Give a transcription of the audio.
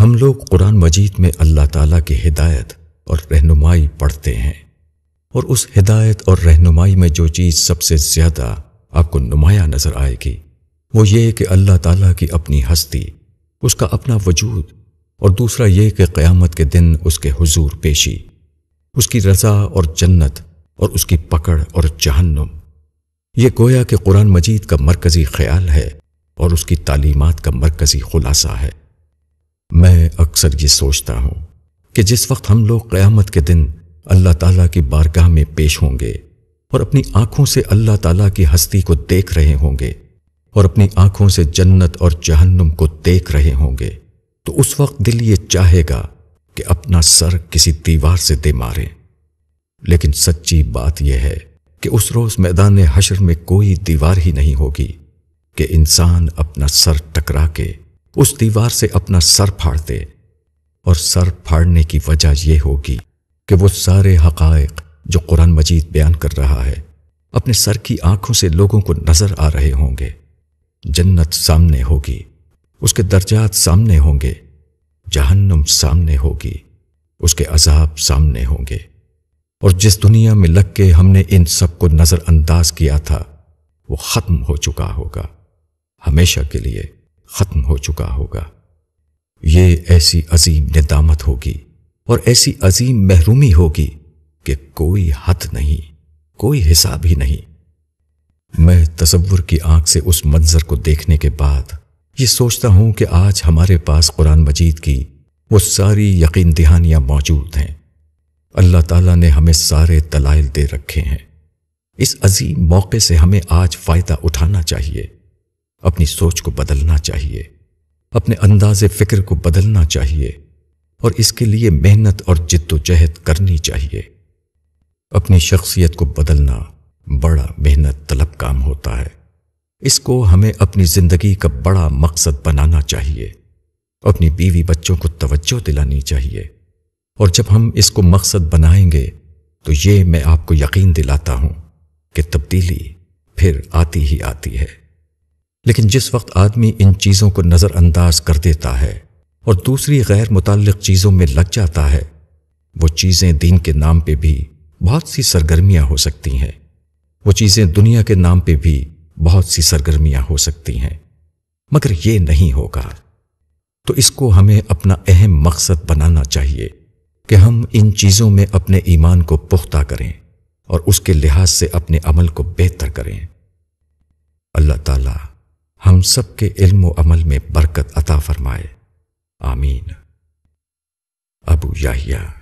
हम लोग कुरान मजीद में अल्लाह ताला की हिदायत और रहनुमाई पढ़ते हैं और उस हिदायत और रहनुमाई में जो चीज़ सबसे ज़्यादा आपको नुमाया नज़र आएगी वो ये कि अल्लाह ताला की अपनी हस्ती उसका अपना वजूद और दूसरा ये कि क़्यामत के दिन उसके हुजूर पेशी उसकी रज़ा और जन्नत और उसकी पकड़ और जहन्नुम ये गोया कि कुरान मजीद का मरकज़ी ख्याल है और उसकी तालीमत का मरकज़ी खुलासा है मैं अक्सर ये सोचता हूँ कि जिस वक्त हम लोग क़यामत के दिन अल्लाह ताला की बारगाह में पेश होंगे और अपनी आँखों से अल्लाह ताला की हस्ती को देख रहे होंगे और अपनी आंखों से जन्नत और जहन्नुम को देख रहे होंगे तो उस वक्त दिल ये चाहेगा कि अपना सर किसी दीवार से दे मारे लेकिन सच्ची बात यह है कि उस रोज मैदान हशर में कोई दीवार ही नहीं होगी कि इंसान अपना सर टकरा के उस दीवार से अपना सर फाड़ दे और सर फाड़ने की वजह यह होगी कि वो सारे हकायक जो कुरान मजीद बयान कर रहा है अपने सर की आंखों से लोगों को नजर आ रहे होंगे जन्नत सामने होगी उसके दर्जात सामने होंगे जहन्नुम सामने होगी उसके अजाब सामने होंगे और जिस दुनिया में लग के हमने इन सब को नज़रअंदाज किया था वो ख़त्म हो चुका होगा हमेशा के लिए ख़त्म हो चुका होगा ये ऐसी अजीम निदामत होगी और ऐसी अजीम महरूमी होगी कि कोई हद नहीं कोई हिसाब ही नहीं मैं तस्वुर की आंख से उस मंजर को देखने के बाद यह सोचता हूं कि आज हमारे पास कुरान मजीद की वो सारी यकीन दहानियां मौजूद हैं अल्लाह ताला ने हमें सारे दलाइल दे रखे हैं इस अजीम मौके से हमें आज फ़ायदा उठाना चाहिए अपनी सोच को बदलना चाहिए अपने अंदाज फिक्र को बदलना चाहिए और इसके लिए मेहनत और जिद्दोजहद करनी चाहिए अपनी शख्सियत को बदलना बड़ा मेहनत तलब काम होता है इसको हमें अपनी ज़िंदगी का बड़ा मकसद बनाना चाहिए अपनी बीवी बच्चों को तवज्जो दिलानी चाहिए और जब हम इसको मकसद बनाएंगे तो ये मैं आपको यकीन दिलाता हूँ कि तब्दीली फिर आती ही आती है लेकिन जिस वक्त आदमी इन चीज़ों को नज़रअंदाज कर देता है और दूसरी गैर मुतल चीज़ों में लग जाता है वो चीज़ें दीन के नाम पर भी बहुत सी सरगर्मियाँ हो सकती हैं वो चीज़ें दुनिया के नाम पर भी बहुत सी सरगर्मियाँ हो सकती हैं मगर ये नहीं होगा तो इसको हमें अपना अहम मकसद बनाना चाहिए कि हम इन चीज़ों में अपने ईमान को पुख्ता करें और उसके लिहाज से अपने अमल को बेहतर करें अल्लाह ताला हम सब के इल्म अमल में बरकत अता फरमाए आमीन अबू याहिया